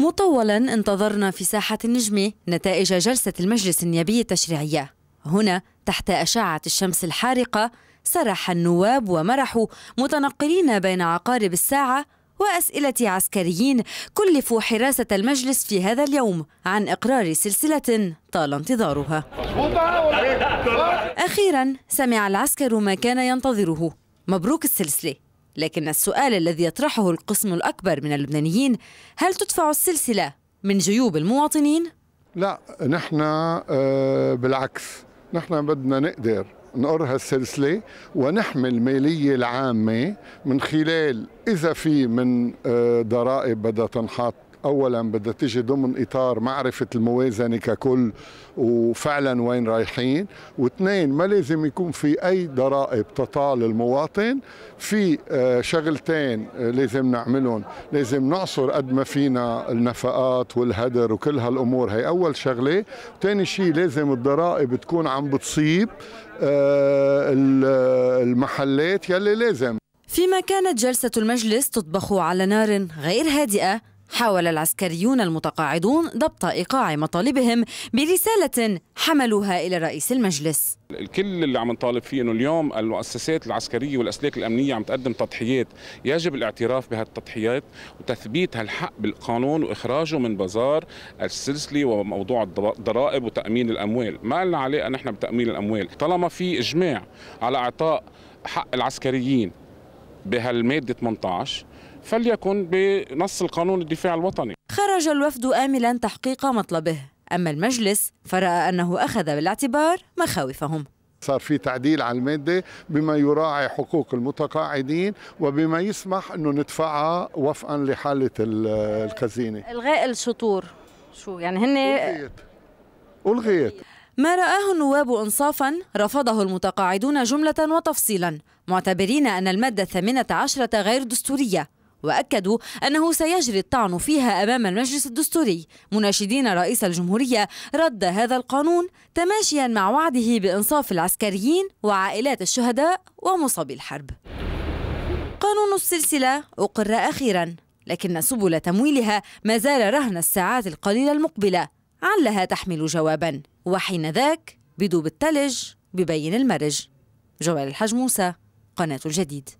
مطولا انتظرنا في ساحة النجمة نتائج جلسة المجلس النيابي التشريعية هنا تحت أشعة الشمس الحارقة سرح النواب ومرحوا متنقلين بين عقارب الساعة وأسئلة عسكريين كلفوا حراسة المجلس في هذا اليوم عن إقرار سلسلة طال انتظارها أخيرا سمع العسكر ما كان ينتظره مبروك السلسلة لكن السؤال الذي يطرحه القسم الأكبر من اللبنانيين هل تدفع السلسلة من جيوب المواطنين؟ لا نحن آه، بالعكس نحن بدنا نقدر نقر هالسلسلة ونحمي المالية العامة من خلال إذا في من آه، ضرائب بدها تنحط اولا بدها تيجي ضمن اطار معرفه الموازنه ككل وفعلا وين رايحين واثنين ما لازم يكون في اي ضرائب تطال المواطن في آه، شغلتين آه، لازم نعملهم لازم نعصر قد ما فينا النفقات والهدر وكل هالامور هي اول شغله ثاني شيء لازم الضرائب تكون عم بتصيب آه، المحلات يلي لازم فيما كانت جلسة المجلس تطبخ على نار غير هادئة حاول العسكريون المتقاعدون ضبط إيقاع مطالبهم برسالة حملوها إلى رئيس المجلس الكل اللي عم نطالب فيه انه اليوم المؤسسات العسكريه والاسلاك الامنيه عم تقدم تضحيات، يجب الاعتراف بهالتضحيات وتثبيت هالحق بالقانون واخراجه من بازار السلسله وموضوع الضرائب وتامين الاموال، ما لنا علاقه نحن بتامين الاموال، طالما في اجماع على اعطاء حق العسكريين بهالماده 18 فليكن بنص القانون الدفاع الوطني خرج الوفد آملا تحقيق مطلبه أما المجلس فرأى أنه أخذ بالاعتبار مخاوفهم صار في تعديل على المادة بما يراعي حقوق المتقاعدين وبما يسمح أنه ندفعها وفقا لحالة الخزينة إلغاء الشطور شو يعني هن ألغيت ألغيت ما رآه النواب إنصافا رفضه المتقاعدون جملة وتفصيلا معتبرين أن المادة الثامنة عشرة غير دستورية وأكدوا أنه سيجري الطعن فيها أمام المجلس الدستوري مناشدين رئيس الجمهورية رد هذا القانون تماشيا مع وعده بإنصاف العسكريين وعائلات الشهداء ومصابي الحرب قانون السلسلة أقر أخيرا لكن سبل تمويلها ما زال رهن الساعات القليلة المقبلة علها تحمل جوابا وحين ذاك بدوب التلج ببين المرج جوال الحج موسى قناة الجديد